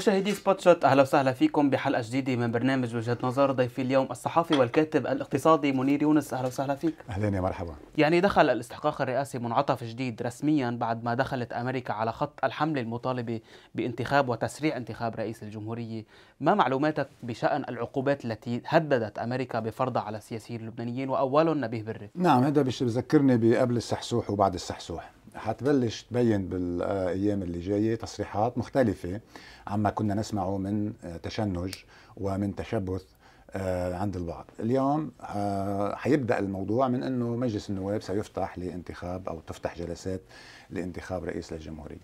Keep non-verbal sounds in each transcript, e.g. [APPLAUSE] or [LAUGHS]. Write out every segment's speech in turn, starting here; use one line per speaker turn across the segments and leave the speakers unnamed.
مشاهدي سبوت شوت اهلا وسهلا فيكم بحلقه جديده من برنامج وجهه نظر ضيفي اليوم الصحفي والكاتب الاقتصادي منير يونس اهلا وسهلا فيك
اهلا يا مرحبا
يعني دخل الاستحقاق الرئاسي منعطف جديد رسميا بعد ما دخلت امريكا على خط الحمله المطالبه بانتخاب وتسريع انتخاب رئيس الجمهوريه ما معلوماتك بشان العقوبات التي هددت امريكا بفرضها على السياسيين اللبنانيين واولهم نبيه بري
نعم هذا بذكرني بقبل السحسوح وبعد السحسوح حتبلش تبين بالايام اللي جايه تصريحات مختلفه عما كنا نسمعه من تشنج ومن تشبث آه، عند البعض اليوم آه، حيبدا الموضوع من انه مجلس النواب سيفتح لانتخاب او تفتح جلسات لانتخاب رئيس للجمهوريه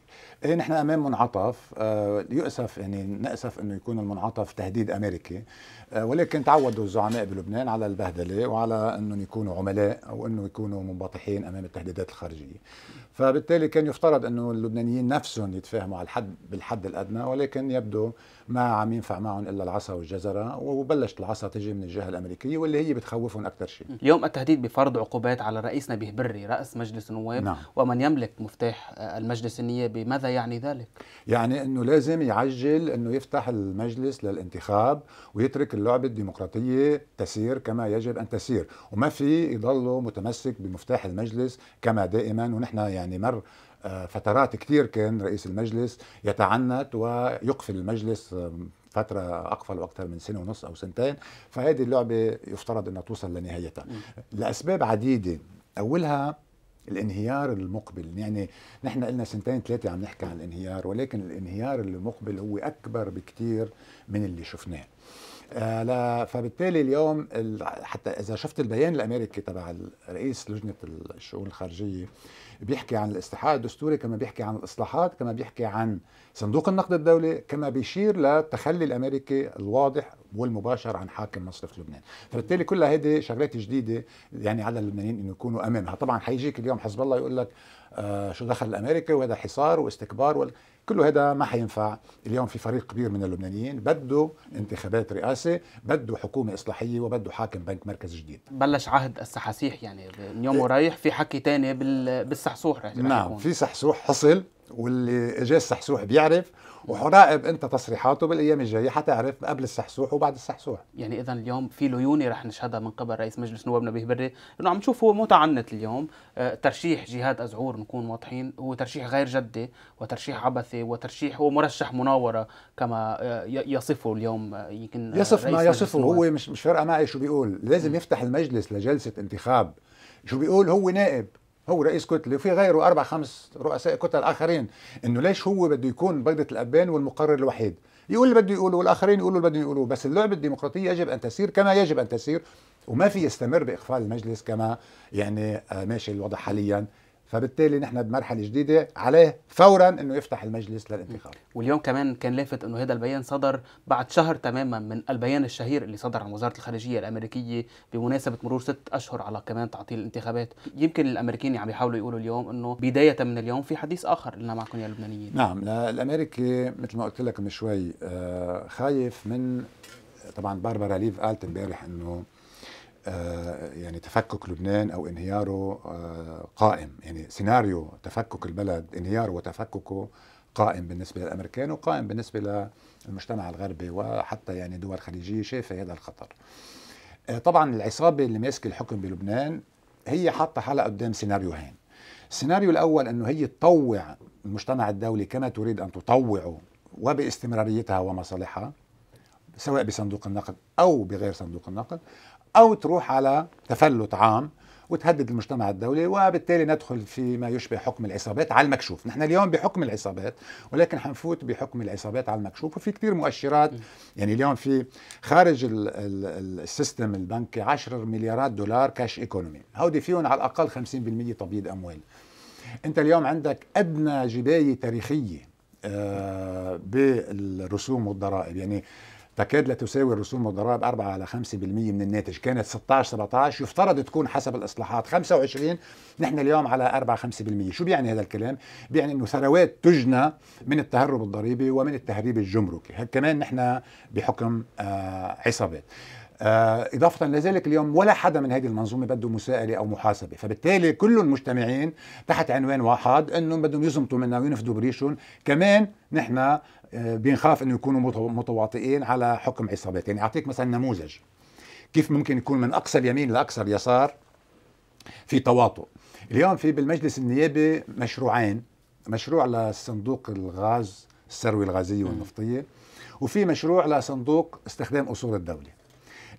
إيه نحن امام منعطف آه، يؤسف يعني ناسف انه يكون المنعطف تهديد امريكي ولكن تعودوا الزعماء بلبنان على البهدله وعلى انهم يكونوا عملاء او انه يكونوا منبطحين امام التهديدات الخارجيه فبالتالي كان يفترض انه اللبنانيين نفسهم يتفاهموا على الحد بالحد الادنى ولكن يبدو ما عم ينفع معهم الا العصا والجزره وبلشت العصا تجي من الجهه الامريكيه واللي هي بتخوفهم اكثر شيء
اليوم التهديد بفرض عقوبات على رئيسنا نبيه بري راس مجلس النواب نعم. ومن يملك مفتاح آه، المجلس النيابي ماذا يعني ذلك
يعني انه لازم يعجل انه يفتح المجلس للانتخاب ويترك اللعبه الديمقراطيه تسير كما يجب ان تسير وما في يضلوا متمسك بمفتاح المجلس كما دائما ونحن يعني مر آه، فترات كثير كان رئيس المجلس يتعنت ويقفل المجلس فترة أقفل وأكثر من سنة ونص أو سنتين فهذه اللعبة يفترض أنها توصل لنهايتها لأسباب عديدة أولها الانهيار المقبل يعني نحن قلنا سنتين ثلاثة عم نحكي عن الانهيار ولكن الانهيار المقبل هو أكبر بكثير من اللي شفناه آه، لا فبالتالي اليوم حتى إذا شفت البيان الأمريكي تبع رئيس لجنة الشؤون الخارجية بيحكي عن الاستحقاق الدستوري كما بيحكي عن الاصلاحات كما بيحكي عن صندوق النقد الدولي كما بيشير للتخلي الامريكي الواضح والمباشر عن حاكم مصرف لبنان فبالتالي كل هذه شغلات جديده يعني على اللبنانيين انه يكونوا امامها طبعا حيجيك اليوم حزب الله يقول لك آه، شو دخل الامريكي وهذا حصار واستكبار وال... كل هذا ما حينفع اليوم في فريق كبير من اللبنانيين بده انتخابات رئاسة بده حكومة إصلاحية وبده حاكم بنك مركزي جديد
بلش عهد السحاسيح يعني من يوم ورايح في حكي تاني بالسحسوح رح نعم في
سحسوح حصل
واللي اجى السحسوح بيعرف وحراقب انت تصريحاته بالايام الجايه حتعرف قبل السحسوح وبعد السحسوح يعني اذا اليوم في ليونه رح نشهدها من قبل رئيس مجلس النواب نبيه بري انه عم نشوف هو متعنت اليوم آه، ترشيح جهاد ازعور نكون واضحين هو ترشيح غير جدي وترشيح عبثي وترشيح هو مرشح مناوره كما آه، يصفه اليوم آه، يمكن يصف ما يصفه هو
مش مش فارقه معي شو بيقول لازم يفتح المجلس لجلسه انتخاب شو بيقول هو نائب هو رئيس كتله وفي غيره اربع خمس رؤساء كتل اخرين انه ليش هو بده يكون بيضه الابان والمقرر الوحيد يقول اللي بده يقوله والاخرين يقولوا اللي بدهم يقوله بس اللعبه الديمقراطيه يجب ان تسير كما يجب ان تسير وما في يستمر باقفال المجلس كما يعني آه، ماشي الوضع حاليا فبالتالي نحن بمرحله جديده عليه فورا انه يفتح المجلس للانتخاب
واليوم كمان كان لافت انه هذا البيان صدر بعد شهر تماما من البيان الشهير اللي صدر عن وزاره الخارجيه الامريكيه بمناسبه مرور ست اشهر على كمان تعطيل الانتخابات يمكن الامريكيين يعني عم يحاولوا يقولوا اليوم انه بدايه من اليوم في حديث اخر لنا معكم يا لبنانيين نعم
الامريكي مثل ما قلت لك من شوي آه، خايف من طبعا باربرا ليف قالت امبارح انه آه، يعني تفكك لبنان او انهياره آه، قائم يعني سيناريو تفكك البلد انهياره وتفككه قائم بالنسبه للامريكان وقائم بالنسبه للمجتمع الغربي وحتى يعني دول خليجيه شايفه هذا الخطر. آه، طبعا العصابه اللي ماسكه الحكم بلبنان هي حاطه حالها قدام سيناريوهين. السيناريو الاول انه هي تطوع المجتمع الدولي كما تريد ان تطوعه وباستمراريتها ومصالحها سواء بصندوق النقد او بغير صندوق النقد أو تروح على تفلت عام وتهدد المجتمع الدولي وبالتالي ندخل فيما يشبه حكم العصابات على المكشوف نحن اليوم بحكم العصابات ولكن حنفوت بحكم العصابات على المكشوف وفي كثير مؤشرات يعني اليوم في خارج السيستم البنكي 10 مليارات دولار كاش ايكونومي هودي فيهم على الأقل 50% تبييض أموال أنت اليوم عندك أدنى جباية تاريخية آه، بالرسوم والضرائب يعني تكاد لا تساوي الرسوم والضرائب 4 على 5% من الناتج كانت 16 17 يفترض تكون حسب الاصلاحات 25 نحن اليوم على 4 5% شو بيعني هذا الكلام بيعني انه ثروات تجنى من التهرب الضريبي ومن التهريب الجمركي كمان نحن بحكم آه، عصابات آه، إضافة لذلك اليوم ولا حدا من هذه المنظومة بده مساءلة أو محاسبة فبالتالي كل المجتمعين تحت عنوان واحد أنهم بدهم يزمطوا منا وينفذوا بريشهم كمان نحن آه، بنخاف أنه يكونوا متواطئين على حكم عصابات يعني أعطيك مثلا نموذج كيف ممكن يكون من أقصى اليمين لأقصى اليسار في تواطؤ اليوم في بالمجلس النيابي مشروعين مشروع لصندوق الغاز الثروة الغازية والنفطية وفي مشروع لصندوق استخدام أصول الدولة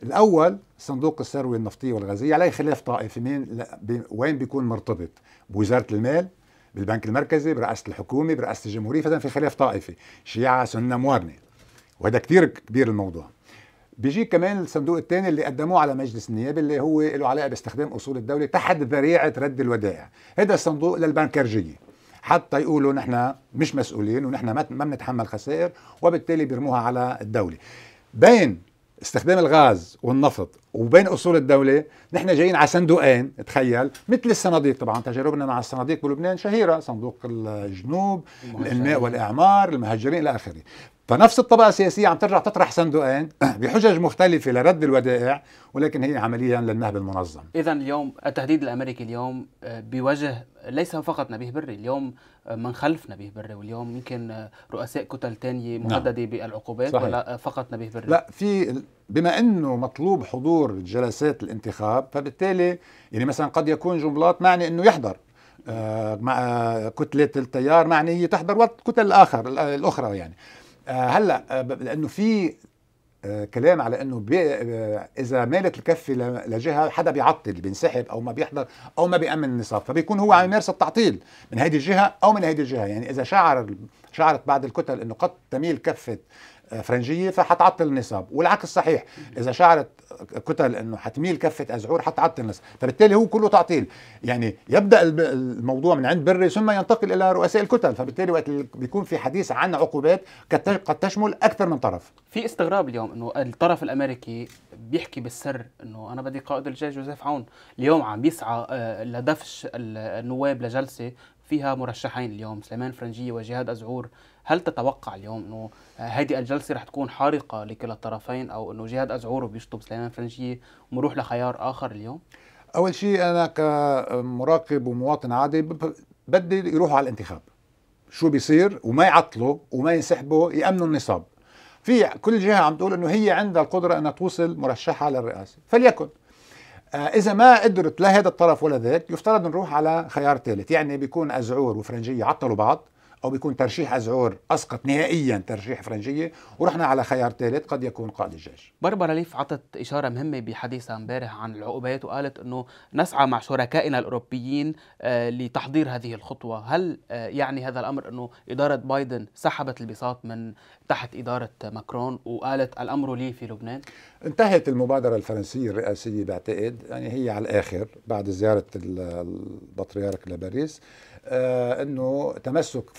الاول صندوق الثروه النفطيه والغازيه عليه خلاف طائفي مين وين بيكون مرتبط بوزاره المال بالبنك المركزي برئاسه الحكومه برئاسه الجمهوريه فاذا في خلاف طائفي شيعه سنه موارنه وهذا كثير كبير الموضوع بيجي كمان الصندوق الثاني اللي قدموه على مجلس النيابه اللي هو له علاقه باستخدام اصول الدوله تحت ذريعه رد الودائع هذا الصندوق للبنكرجيه حتى يقولوا نحن مش مسؤولين ونحن ما بنتحمل خسائر وبالتالي بيرموها على الدوله بين استخدام الغاز والنفط وبين اصول الدوله نحن جايين على صندوقين تخيل مثل الصناديق طبعا تجاربنا مع الصناديق بلبنان شهيره صندوق الجنوب الانماء والاعمار المهجرين الى اخره فنفس الطبقة السياسية عم ترجع تطرح صندوقين [CLEARS THROAT] بحجج مختلفة لرد الودائع ولكن هي عمليا للنهب المنظم
إذا اليوم التهديد الأمريكي اليوم آه، بوجه ليس فقط نبيه بري اليوم آه، من خلف نبيه بري واليوم يمكن آه، رؤساء كتل تانية نعم. مهددة نعم. بالعقوبات صحيح. ولا فقط نبيه بري لا
في بما انه مطلوب حضور جلسات الانتخاب فبالتالي يعني مثلا قد يكون جملات معني انه يحضر مع كتلة التيار معنية تحضر وقت كتل الآخر الأخرى يعني آه، هلا آه، لانه في آه، كلام على انه اذا مالت الكفه لجهه حدا بيعطل بينسحب او ما بيحضر او ما بيامن النصاب فبيكون هو عم يمارس التعطيل من هذه الجهه او من هذه الجهه يعني اذا شعر شعرت بعض الكتل انه قد تميل كفه فرنجيه فحتعطل النصاب والعكس صحيح اذا شعرت كتل انه حتميل كفه ازعور حتعطل النصاب فبالتالي هو كله تعطيل يعني يبدا الموضوع من عند بري ثم ينتقل الى رؤساء الكتل فبالتالي وقت بيكون في حديث عن عقوبات قد تشمل اكثر من طرف
في استغراب اليوم انه الطرف الامريكي بيحكي بالسر انه انا بدي قائد الجيش جوزيف عون اليوم عم بيسعى آه، لدفش النواب لجلسه فيها مرشحين اليوم سليمان فرنجيه وجهاد ازعور هل تتوقع اليوم انه هذه الجلسه رح تكون حارقه لكلا الطرفين او انه جهاد ازعور بيشطب سليمان فرنجي ومروح لخيار اخر اليوم؟ اول شيء
انا كمراقب ومواطن عادي
بدي يروحوا على الانتخاب شو
بيصير وما يعطلوا وما ينسحبوا يامنوا النصاب في كل جهه عم تقول انه هي عندها القدره انها توصل مرشحه للرئاسه فليكن آه، اذا ما قدرت لا هذا الطرف ولا ذاك يفترض نروح على خيار ثالث يعني بيكون ازعور وفرنجيه عطلوا بعض او بيكون ترشيح ازعور اسقط نهائيا ترشيح فرنجيه ورحنا على خيار ثالث قد يكون قائد
الجيش بربرا ليف عطت اشاره مهمه بحديثها امبارح عن العقوبات وقالت انه نسعى مع شركائنا الاوروبيين آه، لتحضير هذه الخطوه هل آه، يعني هذا الامر انه اداره بايدن سحبت البساط من تحت اداره ماكرون وقالت الامر لي في لبنان
انتهت المبادره الفرنسيه الرئاسيه بعتقد يعني هي على الاخر بعد زياره البطريرك لباريس آه، انه تمسك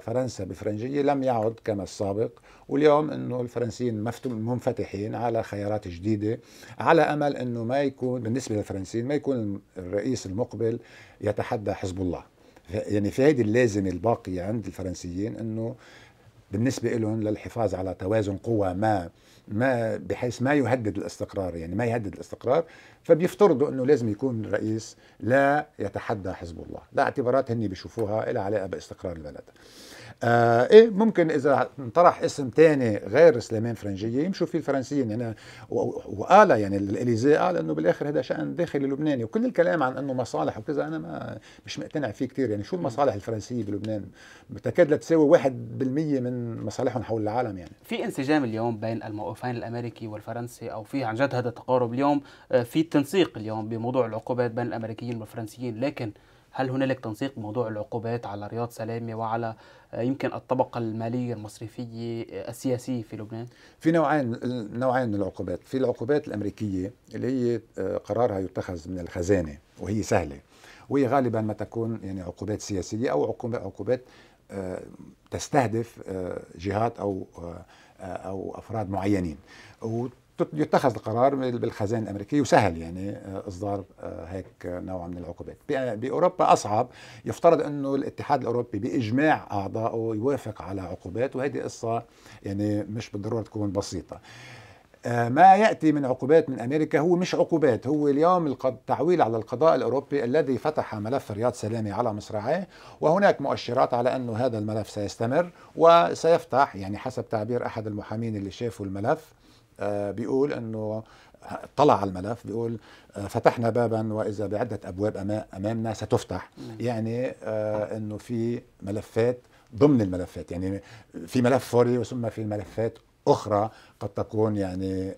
فرنسا بفرنجيه لم يعد كما السابق واليوم انه الفرنسيين منفتحين على خيارات جديده على امل انه ما يكون بالنسبه للفرنسيين ما يكون الرئيس المقبل يتحدى حزب الله يعني في هذه اللازمه الباقيه عند الفرنسيين انه بالنسبه لهم للحفاظ على توازن قوى ما ما بحيث ما يهدد الاستقرار يعني ما يهدد الاستقرار فبيفترضوا انه لازم يكون رئيس لا يتحدى حزب الله لاعتبارات اعتبارات هن بيشوفوها لها علاقه باستقرار البلد آه ايه ممكن اذا انطرح اسم ثاني غير سليمان فرنجيه يمشوا فيه الفرنسيين يعني وقال يعني الاليزي قال انه بالاخر هذا شان داخلي لبناني وكل الكلام عن انه مصالح وكذا انا ما مش مقتنع فيه كثير يعني شو المصالح الفرنسيه بلبنان تكاد لا تساوي 1% من
مصالحهم حول العالم يعني في انسجام اليوم بين الموقفين الامريكي والفرنسي او في عن جد هذا التقارب اليوم آه، في تنسيق اليوم بموضوع العقوبات بين الامريكيين والفرنسيين لكن هل هنالك تنسيق موضوع العقوبات على رياض سلامه وعلى آه، يمكن الطبقه الماليه المصرفيه آه، السياسيه في لبنان؟ في نوعين
نوعين من العقوبات، في العقوبات الامريكيه اللي هي آه، قرارها يتخذ من الخزانه وهي سهله وهي غالبا ما تكون يعني عقوبات سياسيه او عقوبات تستهدف جهات او او افراد معينين يتخذ القرار بالخزانه الامريكيه وسهل يعني آه، اصدار آه، هيك نوع من العقوبات باوروبا اصعب يفترض انه الاتحاد الاوروبي باجماع اعضائه يوافق على عقوبات وهذه قصه يعني مش بالضروره تكون بسيطه آه، ما ياتي من عقوبات من امريكا هو مش عقوبات هو اليوم التعويل على القضاء الاوروبي الذي فتح ملف رياض سلامي على مصراعيه وهناك مؤشرات على انه هذا الملف سيستمر وسيفتح يعني حسب تعبير احد المحامين اللي شافوا الملف آه، بيقول انه طلع على الملف بيقول آه، فتحنا بابا واذا بعده ابواب امامنا ستفتح نعم. يعني آه، انه في ملفات ضمن الملفات يعني في ملف فوري وثم في ملفات اخرى قد تكون يعني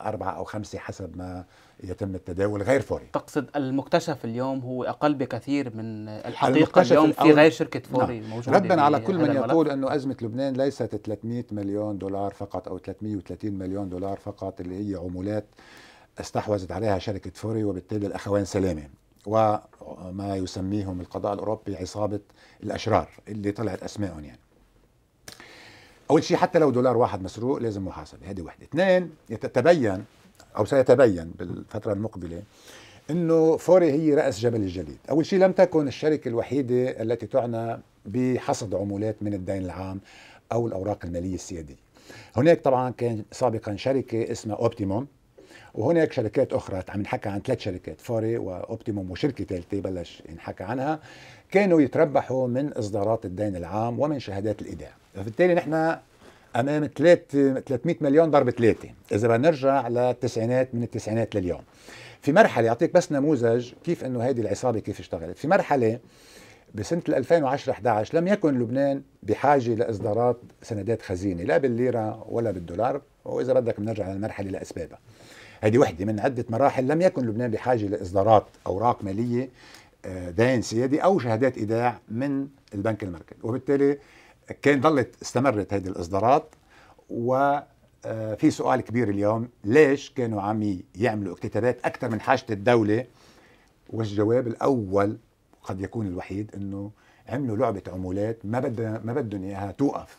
اربعه او خمسه حسب ما يتم التداول غير فوري
تقصد المكتشف اليوم هو اقل بكثير من الحقيقه اليوم في غير شركه نعم. فوري موجوده ردا على كل من يقول
انه ازمه لبنان ليست 300 مليون دولار فقط او 330 مليون دولار فقط اللي هي عمولات استحوذت عليها شركه فوري وبالتالي الاخوان سلامه وما يسميهم القضاء الاوروبي عصابه الاشرار اللي طلعت اسمائهم يعني اول شيء حتى لو دولار واحد مسروق لازم محاسبه هذه وحده اثنين يتبين او سيتبين بالفتره المقبله انه فوري هي راس جبل الجليد، اول شيء لم تكن الشركه الوحيده التي تعنى بحصد عمولات من الدين العام او الاوراق الماليه السياديه. هناك طبعا كان سابقا شركه اسمها اوبتيموم وهناك شركات اخرى عم نحكى عن ثلاث شركات فوري واوبتيموم وشركه ثالثه بلش ينحكى عنها كانوا يتربحوا من اصدارات الدين العام ومن شهادات الايداع فبالتالي نحن امام 3 300 مليون ضرب 3 اذا بدنا نرجع للتسعينات من التسعينات لليوم في مرحله يعطيك بس نموذج كيف انه هذه العصابه كيف اشتغلت في مرحله بسنه 2010 11 لم يكن لبنان بحاجه لاصدارات سندات خزينه لا بالليره ولا بالدولار واذا بدك بنرجع للمرحله لاسبابها هذه وحده من عده مراحل لم يكن لبنان بحاجه لاصدارات اوراق ماليه آه، دين سيادي او شهادات ايداع من البنك المركزي وبالتالي كان ظلت استمرت هذه الاصدارات وفي آه، سؤال كبير اليوم ليش كانوا عم يعملوا اكتتابات اكثر من حاجه الدوله والجواب الاول قد يكون الوحيد انه عملوا لعبه عمولات ما بدنا ما بدهم اياها توقف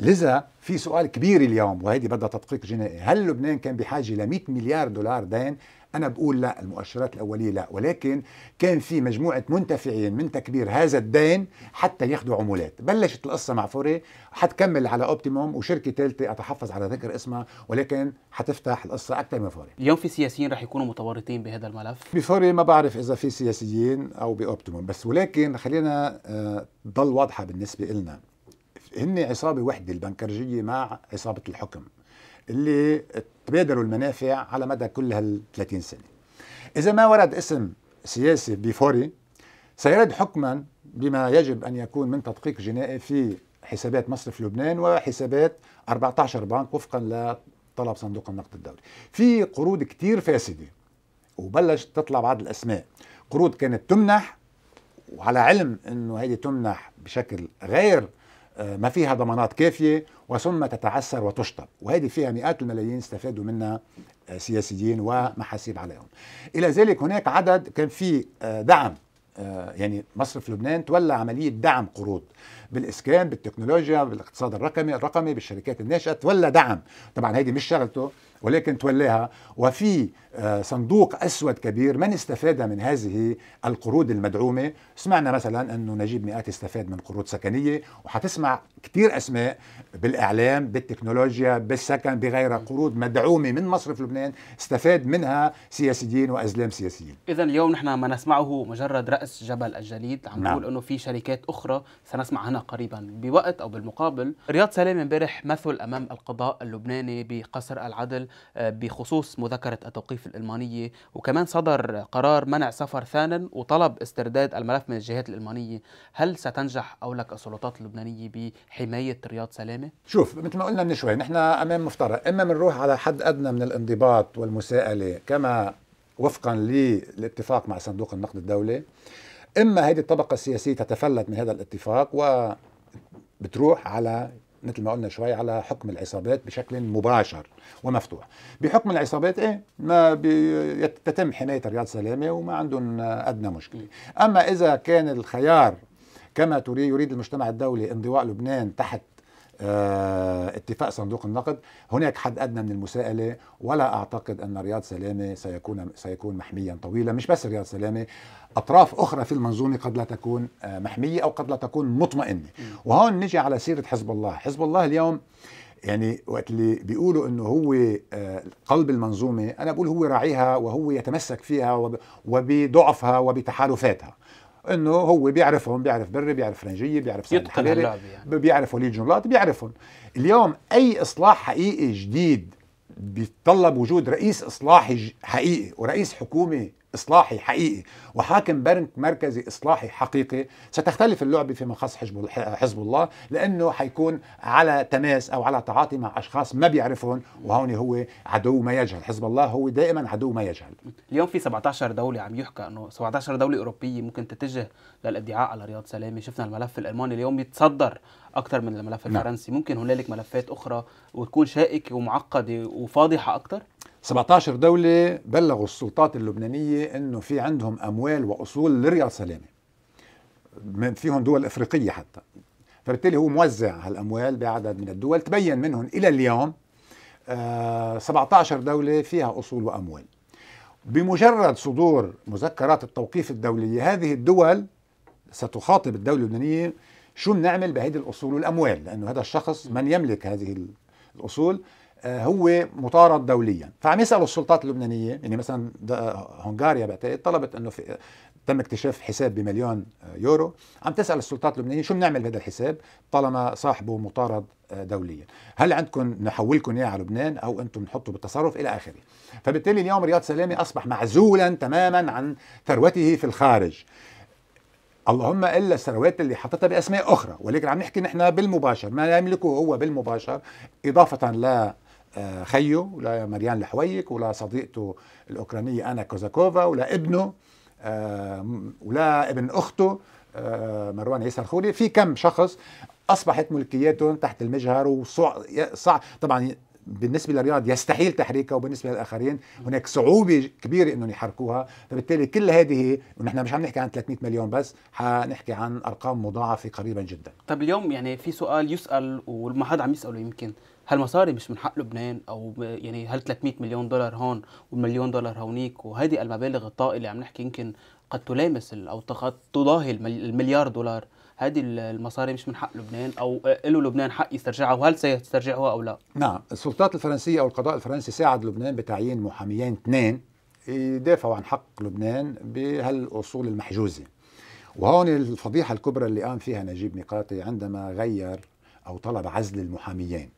لذا في سؤال كبير اليوم وهيدي بدها تدقيق جنائي هل لبنان كان بحاجه ل 100 مليار دولار دين انا بقول لا المؤشرات الاوليه لا ولكن كان في مجموعه منتفعين من تكبير هذا الدين حتى ياخذوا عمولات بلشت القصه مع فوري حتكمل على اوبتيموم وشركه ثالثه اتحفظ على ذكر اسمها ولكن حتفتح القصه اكثر من فوري
اليوم في سياسيين رح يكونوا متورطين بهذا الملف
بفوري ما بعرف اذا في سياسيين او باوبتيموم بس ولكن خلينا تضل آه، واضحه بالنسبه لنا هن عصابه وحده البنكرجيه مع عصابه الحكم اللي تبادلوا المنافع على مدى كل هال 30 سنه. اذا ما ورد اسم سياسي بفوري سيرد حكما بما يجب ان يكون من تدقيق جنائي في حسابات مصرف لبنان وحسابات 14 بنك وفقا لطلب صندوق النقد الدولي. في قروض كتير فاسده وبلشت تطلع بعض الاسماء، قروض كانت تمنح وعلى علم انه هيدي تمنح بشكل غير آه، ما فيها ضمانات كافية وثم تتعسر وتشطب وهذه فيها مئات الملايين استفادوا منها آه، سياسيين ومحاسيب عليهم إلى ذلك هناك عدد كان في آه، دعم يعني مصرف لبنان تولى عملية دعم قروض بالاسكان بالتكنولوجيا بالاقتصاد الرقمي الرقمي بالشركات الناشئه تولى دعم طبعا هيدي مش شغلته ولكن تولاها وفي آه، صندوق اسود كبير من استفاد من هذه القروض المدعومه سمعنا مثلا انه نجيب مئات استفاد من قروض سكنيه وحتسمع كثير اسماء بالاعلام بالتكنولوجيا بالسكن بغيرها قروض مدعومه من مصرف لبنان استفاد منها سياسيين وازلام سياسيين
اذا اليوم نحن ما نسمعه مجرد راس جبل الجليد عم نعم. نقول نعم. انه في شركات اخرى سنسمع عنها قريبا بوقت او بالمقابل رياض سلامه امبارح مثل امام القضاء اللبناني بقصر العدل آه، بخصوص مذكره التوقيف الالمانيه وكمان صدر قرار منع سفر ثان وطلب استرداد الملف من الجهات الالمانيه هل ستنجح لك السلطات اللبنانيه بحمايه رياض سلامه
شوف مثل ما قلنا من شوي نحن امام مفترق اما بنروح على حد ادنى من الانضباط والمساءله كما وفقا للاتفاق مع صندوق النقد الدولي اما هذه الطبقه السياسيه تتفلت من هذا الاتفاق وبتروح على مثل ما قلنا شوي على حكم العصابات بشكل مباشر ومفتوح بحكم العصابات ايه ما تتم حمايه رياض سلامه وما عندهم ادنى مشكله اما اذا كان الخيار كما تريد يريد المجتمع الدولي انضواء لبنان تحت آه، اتفاق صندوق النقد هناك حد ادنى من المساءله ولا اعتقد ان رياض سلامه سيكون سيكون محميا طويلا مش بس رياض سلامه اطراف اخرى في المنظومه قد لا تكون آه، محميه او قد لا تكون مطمئنه وهون نجي على سيره حزب الله حزب الله اليوم يعني وقت اللي بيقولوا انه هو آه، قلب المنظومه انا بقول هو راعيها وهو يتمسك فيها وبضعفها وبتحالفاتها انه هو بيعرفهم بيعرف بري بيعرف فرنجيه بيعرف سعد حريري يعني. بيعرف وليد جنلاط بيعرفهم اليوم اي اصلاح حقيقي جديد بيتطلب وجود رئيس اصلاحي حقيقي ورئيس حكومه إصلاحي حقيقي وحاكم بنك مركزي إصلاحي حقيقي ستختلف اللعبة فيما خص حزب الله لأنه حيكون على تماس أو على تعاطي مع أشخاص ما بيعرفهم وهون هو عدو ما يجهل حزب الله هو دائما عدو ما يجهل
اليوم في 17 دولة عم يحكى أنه 17 دولة أوروبية ممكن تتجه للادعاء على رياض سلامة شفنا الملف الألماني اليوم يتصدر أكثر من الملف نعم. الفرنسي ممكن هنالك ملفات أخرى وتكون شائكة ومعقدة وفاضحة أكثر 17
دولة بلغوا السلطات اللبنانية أنه في عندهم أموال وأصول لريال سلامة من فيهم دول إفريقية حتى فبالتالي هو موزع هالأموال بعدد من الدول تبين منهم إلى اليوم 17 آه، دولة فيها أصول وأموال بمجرد صدور مذكرات التوقيف الدولية هذه الدول ستخاطب الدولة اللبنانية شو بنعمل بهذه الأصول والأموال لأنه هذا الشخص من يملك هذه الأصول آه، هو مطارد دوليا فعم يسالوا السلطات اللبنانيه يعني مثلا آه، هنغاريا بعتقد طلبت انه في تم اكتشاف حساب بمليون آه، يورو عم تسال السلطات اللبنانيه شو بنعمل بهذا الحساب طالما صاحبه مطارد دوليا هل عندكم نحولكم اياه على لبنان او انتم نحطه بالتصرف الى اخره فبالتالي اليوم رياض سلامي اصبح معزولا تماما عن ثروته في الخارج اللهم الا الثروات اللي حاطتها باسماء اخرى ولكن عم نحكي نحن بالمباشر ما يملكه هو بالمباشر اضافه ل خيه ولا مريان الحويك ولا صديقته الأوكرانية أنا كوزاكوفا ولا ابنه آه، ولا ابن أخته آه، مروان عيسى الخولي في كم شخص اصبحت ملكياتهم تحت المجهر وصع طبعا بالنسبه للرياض يستحيل تحريكها وبالنسبه للاخرين هناك صعوبه كبيره انهم يحركوها فبالتالي كل هذه
ونحن مش عم نحكي عن 300 مليون بس حنحكي عن
ارقام مضاعفه قريبا جدا
طب اليوم يعني في سؤال يسال وما حدا عم يساله يمكن هالمصاري مش من حق لبنان او يعني هل 300 مليون دولار هون والمليون دولار هونيك وهذه المبالغ الطائله اللي عم نحكي يمكن قد تلامس او قد تضاهي المليار دولار هذه المصاري مش من حق لبنان او آه، له لبنان حق يسترجعها وهل سيسترجعها او لا؟
نعم، السلطات الفرنسيه او القضاء الفرنسي ساعد لبنان بتعيين محاميين اثنين يدافعوا عن حق لبنان بهالاصول المحجوزه. وهون الفضيحه الكبرى اللي قام فيها نجيب ميقاتي عندما غير او طلب عزل المحاميين.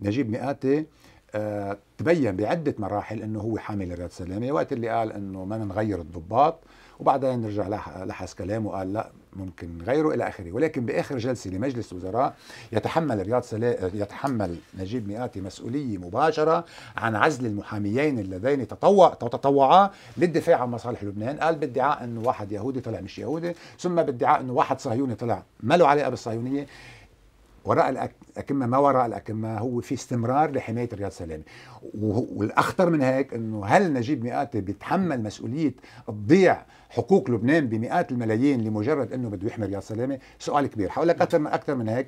نجيب ميقاتي آه، تبين بعده مراحل انه هو حامل الرد سلامه وقت اللي قال انه ما نغير الضباط وبعدين رجع لحس كلامه وقال لا ممكن غيره الى اخره ولكن باخر جلسه لمجلس الوزراء يتحمل رياض سلا... يتحمل نجيب مئاتي مسؤوليه مباشره عن عزل المحاميين اللذين تطوع تطوعا للدفاع عن مصالح لبنان قال بادعاء انه واحد يهودي طلع مش يهودي ثم بادعاء انه واحد صهيوني طلع ما له علاقه بالصهيونيه وراء الأكمة ما وراء الأكمة هو في استمرار لحماية رياض سلامة والأخطر من هيك أنه هل نجيب مئاتي بيتحمل مسؤولية تضيع حقوق لبنان بمئات الملايين لمجرد أنه بده يحمي رياض سلامة سؤال كبير حول أكثر نعم. أكثر من هيك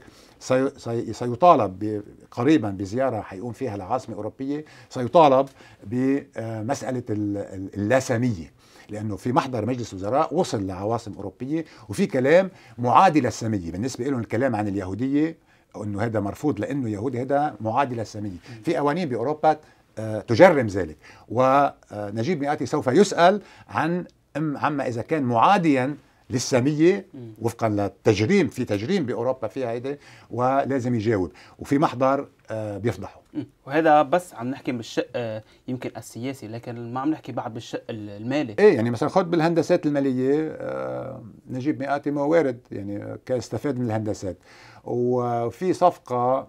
سيطالب قريبا بزيارة حيقوم فيها العاصمة الأوروبية سيطالب بمسألة آه، اللاسامية لانه في محضر مجلس وزراء وصل لعواصم اوروبيه وفي كلام معادله للساميه بالنسبه لهم الكلام عن اليهوديه انه هذا مرفوض لانه يهودي هذا معادله ساميه في قوانين باوروبا آه، تجرم ذلك ونجيب مئاتي سوف يسال عن عما اذا كان معاديا للسامية وفقا للتجريم في تجريم بأوروبا فيها هيدا ولازم يجاوب وفي محضر آه، بيفضحه
وهذا بس عم نحكي بالشق آه، يمكن السياسي لكن ما عم نحكي بعد بالشق المالي ايه يعني
مثلا خد بالهندسات الماليه آه، نجيب مئات موارد يعني آه، كاستفاد من الهندسات وفي صفقه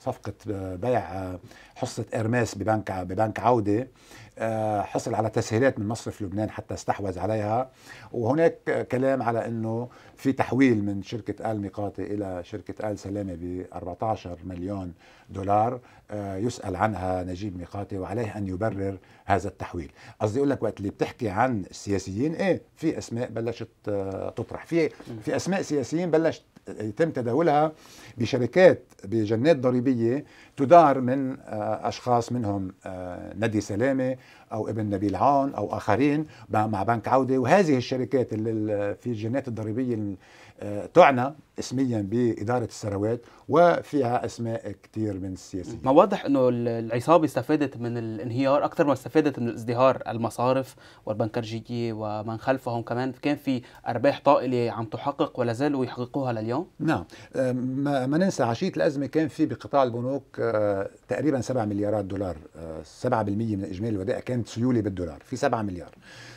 صفقة بيع حصة إرماس ببنك ببنك عودة آه، حصل على تسهيلات من مصرف لبنان حتى استحوذ عليها وهناك كلام على انه في تحويل من شركه ال ميقاتي الى شركه ال سلامه ب 14 مليون دولار آه، يسال عنها نجيب ميقاتي وعليه ان يبرر هذا التحويل قصدي اقول لك وقت اللي بتحكي عن السياسيين ايه في اسماء بلشت آه، تطرح في في اسماء سياسيين بلشت يتم تداولها بشركات بجنات ضريبية تدار من آه، أشخاص منهم آه، نادي سلامة أو ابن نبيل عون أو آخرين مع بنك عودة وهذه الشركات اللي في الجنات الضريبية آه، تعنى اسميا باداره الثروات وفيها اسماء كثير من السياسيين.
ما واضح انه العصابه استفادت من الانهيار اكثر ما استفادت من الازدهار المصارف والبنكرجيه ومن خلفهم كمان كان في ارباح طائله عم تحقق ولا زالوا يحققوها لليوم؟
نعم آه، ما ننسى عشيه الازمه كان في بقطاع البنوك آه، تقريبا 7 مليارات دولار 7% من اجمالي الودائع كانت سيوله بالدولار في 7 مليار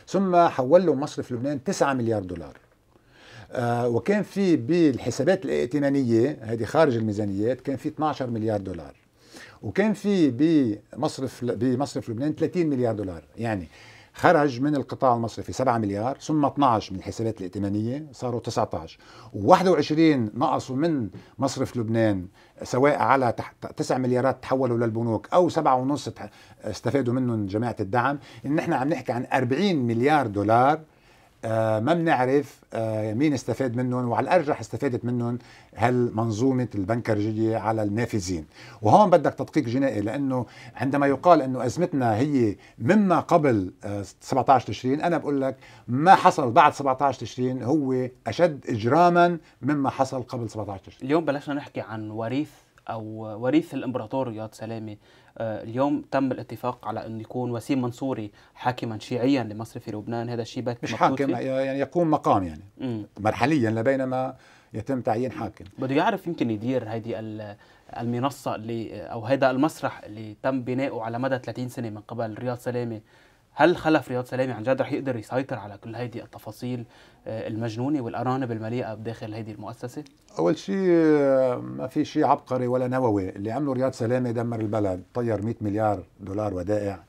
ثم حولوا مصرف لبنان 9 مليار دولار آه، وكان في بالحسابات الائتمانيه هذه خارج الميزانيات كان في 12 مليار دولار وكان في بمصرف بمصرف لبنان 30 مليار دولار يعني خرج من القطاع المصرفي 7 مليار ثم 12 من الحسابات الائتمانية صاروا 19 و21 نقصوا من مصرف لبنان سواء على 9 مليارات تحولوا للبنوك أو 7.5 استفادوا منهم جماعة الدعم إن نحن عم نحكي عن 40 مليار دولار آه، ما بنعرف آه، مين استفاد منهم وعلى الارجح استفادت منهم هالمنظومه البنكرجيه على النافذين وهون بدك تدقيق جنائي لانه عندما يقال انه ازمتنا هي مما قبل 17 آه، تشرين انا بقول لك ما حصل بعد 17 تشرين هو اشد اجراما مما حصل قبل 17 تشرين
اليوم بلشنا نحكي عن وريث او وريث الامبراطور رياض سلامه آه، اليوم تم الاتفاق على انه يكون وسيم منصوري حاكما شيعيا لمصر في لبنان هذا الشيء مش حاكم يعني-,
يعني يقوم مقام يعني مرحليا لبينما
يتم تعيين حاكم بده يعرف يمكن يدير هذه المنصه اللي او هذا المسرح اللي تم بنائه على مدى 30 سنه من قبل رياض سلامه هل خلف رياض سلامي عن جد رح يقدر يسيطر على كل هيدي التفاصيل آه، المجنونه والارانب المليئه بداخل هيدي المؤسسه؟
اول شيء آه، ما في شيء عبقري ولا نووي، اللي عمله رياض سلامي دمر البلد، طير 100 مليار دولار ودائع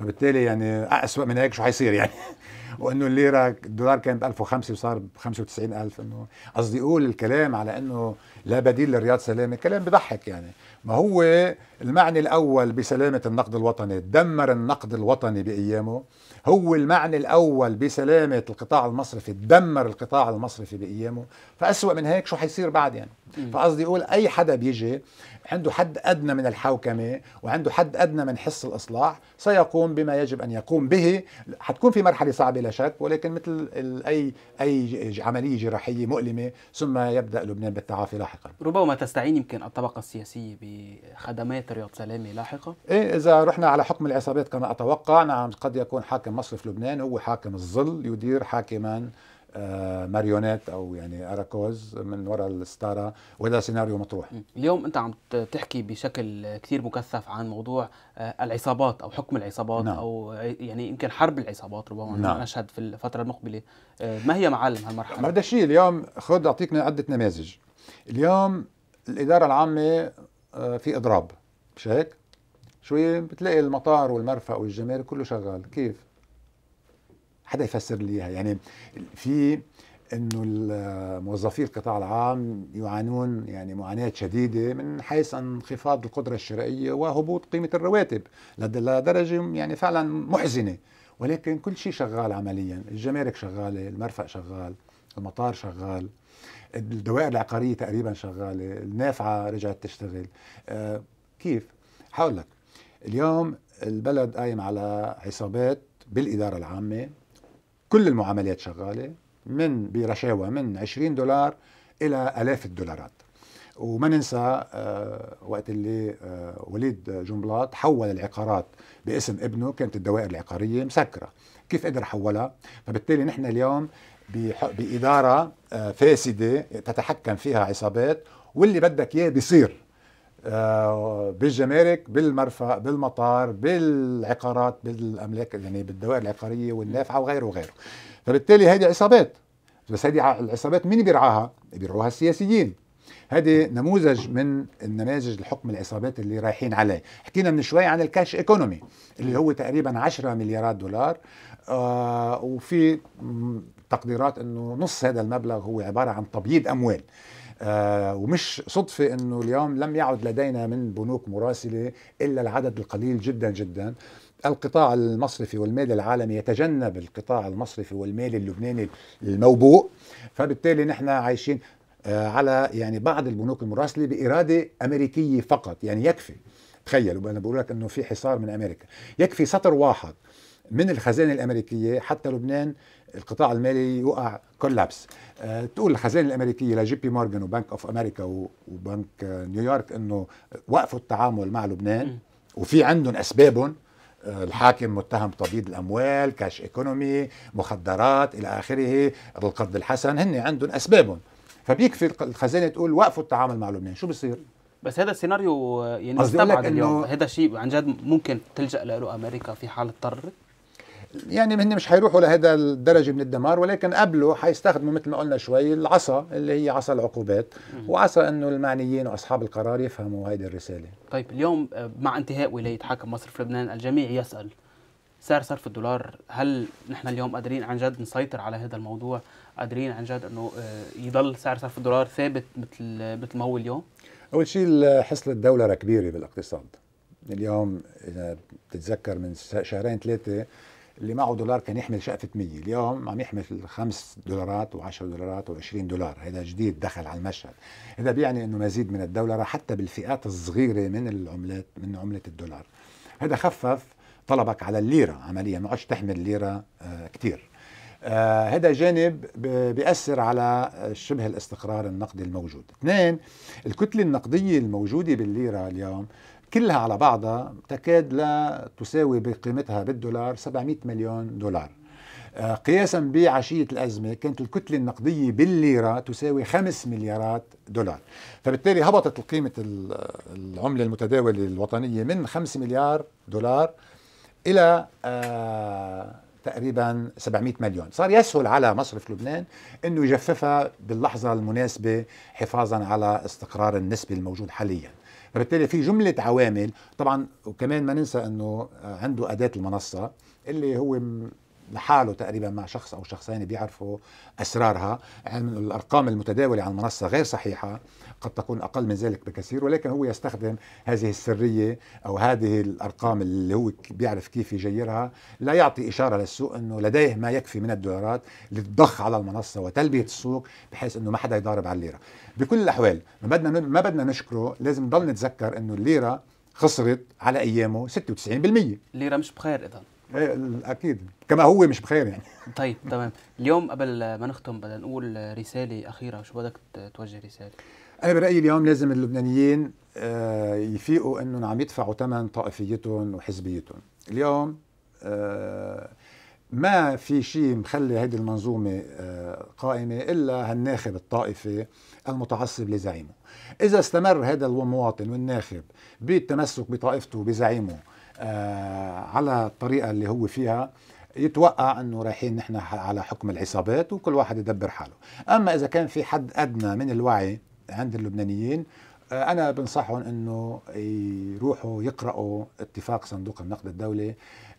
فبالتالي يعني اسوء من هيك شو حيصير يعني [LAUGHS] وانه الليره الدولار كان ب 1005 وصار ب 95000 انه قصدي اقول الكلام على انه لا بديل للرياض سلامه كلام بضحك يعني ما هو المعنى الاول بسلامه النقد الوطني دمر النقد الوطني بايامه هو المعنى الأول بسلامة القطاع المصرفي تدمر القطاع المصرفي بأيامه فأسوأ من هيك شو حيصير بعد يعني فقصدي يقول أي حدا بيجي عنده حد أدنى من الحوكمة وعنده حد أدنى من حس الإصلاح سيقوم بما يجب أن يقوم به حتكون في مرحلة صعبة لا شك ولكن مثل أي أي عملية جراحية مؤلمة ثم يبدأ لبنان بالتعافي لاحقا
ربما تستعين يمكن الطبقة السياسية بخدمات رياض سلامة لاحقا إيه
إذا رحنا على حكم العصابات كما أتوقع نعم قد يكون حاكم حاكم مصرف لبنان هو حاكم الظل يدير حاكما آه، ماريونيت او يعني اراكوز
من وراء الستاره
وهذا سيناريو مطروح
اليوم انت عم تحكي بشكل كثير مكثف عن موضوع آه، العصابات او حكم العصابات نعم. او يعني يمكن حرب العصابات ربما نعم. نشهد في الفتره المقبله آه، ما هي معالم هالمرحله
هذا الشيء اليوم خذ اعطيك عده نماذج اليوم الاداره العامه في اضراب مش هيك شوي بتلاقي المطار والمرفأ والجمال كله شغال كيف حدا يفسر لي اياها يعني في انه موظفي القطاع العام يعانون يعني معاناه شديده من حيث انخفاض القدره الشرائيه وهبوط قيمه الرواتب لدرجه يعني فعلا محزنه ولكن كل شيء شغال عمليا الجمارك شغاله المرفأ شغال المطار شغال الدوائر العقاريه تقريبا شغاله النافعه رجعت تشتغل أه كيف هقول لك اليوم البلد قايم على عصابات بالاداره العامه كل المعاملات شغاله من برشاوى من 20 دولار الى الاف الدولارات وما ننسى آه، وقت اللي آه، وليد جنبلاط حول العقارات باسم ابنه كانت الدوائر العقاريه مسكره كيف قدر حولها فبالتالي نحن اليوم بإدارة آه، فاسدة تتحكم فيها عصابات واللي بدك إياه بيصير آه، بالجمارك بالمرفأ بالمطار بالعقارات بالاملاك يعني بالدوائر العقاريه والنافعه وغيره وغيره فبالتالي هذه عصابات بس هذه العصابات مين بيرعاها؟ بيرعوها السياسيين هذه نموذج من النماذج الحكم العصابات اللي رايحين عليه حكينا من شوي عن الكاش ايكونومي اللي هو تقريبا 10 مليارات دولار آه وفي تقديرات انه نص هذا المبلغ هو عباره عن تبييض اموال آه، ومش صدفة أنه اليوم لم يعد لدينا من بنوك مراسلة إلا العدد القليل جدا جدا القطاع المصرفي والمالي العالمي يتجنب القطاع المصرفي والمالي اللبناني الموبوء فبالتالي نحن عايشين آه، على يعني بعض البنوك المراسلة بإرادة أمريكية فقط يعني يكفي تخيلوا أنا بقول لك أنه في حصار من أمريكا يكفي سطر واحد من الخزانة الأمريكية حتى لبنان القطاع المالي يقع كولابس أه تقول الخزانه الامريكيه لجي بي مورجان وبنك اوف امريكا وبنك نيويورك انه وقفوا التعامل مع لبنان وفي عندهم اسبابهم آه، الحاكم متهم تبييض الاموال كاش ايكونومي مخدرات الى اخره القرض الحسن هن عندهم اسبابهم فبيكفي الخزانه تقول وقفوا التعامل مع لبنان شو بصير
بس هذا السيناريو يعني مستبعد اليوم إنه هذا شيء عن جد ممكن تلجا له امريكا في حال اضطرت
يعني هن مش حيروحوا لهذا الدرجه من الدمار ولكن قبله حيستخدموا مثل ما قلنا شوي العصا اللي هي عصا العقوبات وعسى انه المعنيين واصحاب القرار يفهموا هذه الرساله.
طيب اليوم مع انتهاء ولايه حاكم مصر في لبنان الجميع يسال سعر صرف الدولار هل نحن اليوم قادرين عن جد نسيطر على هذا الموضوع قادرين عن جد انه آه، يضل سعر صرف الدولار ثابت مثل مثل ما هو اليوم؟
اول شيء حصل الدولار كبيره بالاقتصاد اليوم اذا بتتذكر من شهرين ثلاثه اللي معه دولار كان يحمل شقفة 100 اليوم عم يحمل 5 دولارات و10 دولارات و20 دولار هذا جديد دخل على المشهد هذا بيعني انه مزيد من الدولار حتى بالفئات الصغيرة من العملات من عملة الدولار هذا خفف طلبك على الليرة عمليا ما عادش تحمل ليرة آه كتير آه هذا جانب بيأثر على شبه الاستقرار النقدي الموجود اثنين الكتلة النقدية الموجودة بالليرة اليوم كلها على بعضها تكاد لا تساوي بقيمتها بالدولار 700 مليون دولار آه، قياسا بعشية الأزمة كانت الكتلة النقدية بالليرة تساوي 5 مليارات دولار فبالتالي هبطت قيمة العملة المتداولة الوطنية من 5 مليار دولار إلى آه، تقريبا 700 مليون صار يسهل على مصرف لبنان أنه يجففها باللحظة المناسبة حفاظا على استقرار النسبة الموجود حالياً فبالتالي في جمله عوامل طبعا وكمان ما ننسى انه عنده اداه المنصه اللي هو لحاله تقريبا مع شخص او شخصين بيعرفوا اسرارها علما يعني الارقام المتداوله على المنصه غير صحيحه قد تكون اقل من ذلك بكثير ولكن هو يستخدم هذه السريه او هذه الارقام اللي هو بيعرف كيف يجيرها لا يعطي اشاره للسوق انه لديه ما يكفي من الدولارات للضخ على المنصه وتلبيه السوق بحيث انه ما حدا يضارب على الليره بكل الاحوال ما بدنا ما بدنا نشكره لازم نضل نتذكر انه الليره خسرت على ايامه 96% الليره
مش بخير اذا
إيه، اكيد كما هو مش بخير يعني
[LAUGHS] طيب تمام اليوم قبل ما نختم بدنا نقول رساله اخيره شو بدك توجه رساله
انا برايي اليوم لازم اللبنانيين آه، يفيقوا انهم عم يدفعوا ثمن طائفيتهم وحزبيتهم اليوم آه، ما في شيء مخلي هذه المنظومة آه، قائمة إلا هالناخب الطائفي المتعصب لزعيمه إذا استمر هذا المواطن والناخب بالتمسك بطائفته بزعيمه آه، على الطريقه اللي هو فيها يتوقع انه رايحين نحن على حكم العصابات وكل واحد يدبر حاله اما اذا كان في حد ادنى من الوعي عند اللبنانيين آه، انا بنصحهم انه يروحوا يقراوا اتفاق صندوق النقد الدولي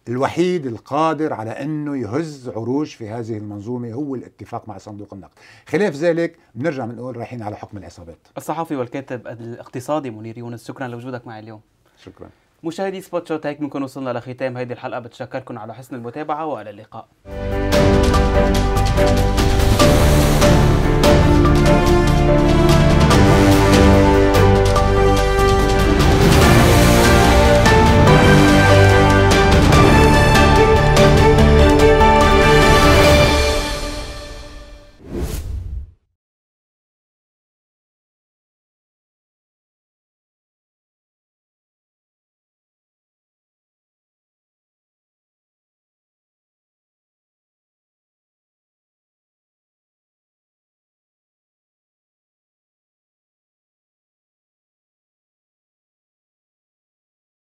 الوحيد القادر على انه يهز عروج في هذه المنظومه هو الاتفاق مع صندوق النقد، خلاف ذلك بنرجع بنقول رايحين على حكم العصابات.
الصحفي والكاتب الاقتصادي منير يونس شكرا لوجودك معي اليوم. شكرا. مشاهدي سبوت شوت هيك بنكون وصلنا لختام هذه الحلقه بتشكركم على حسن المتابعه والى اللقاء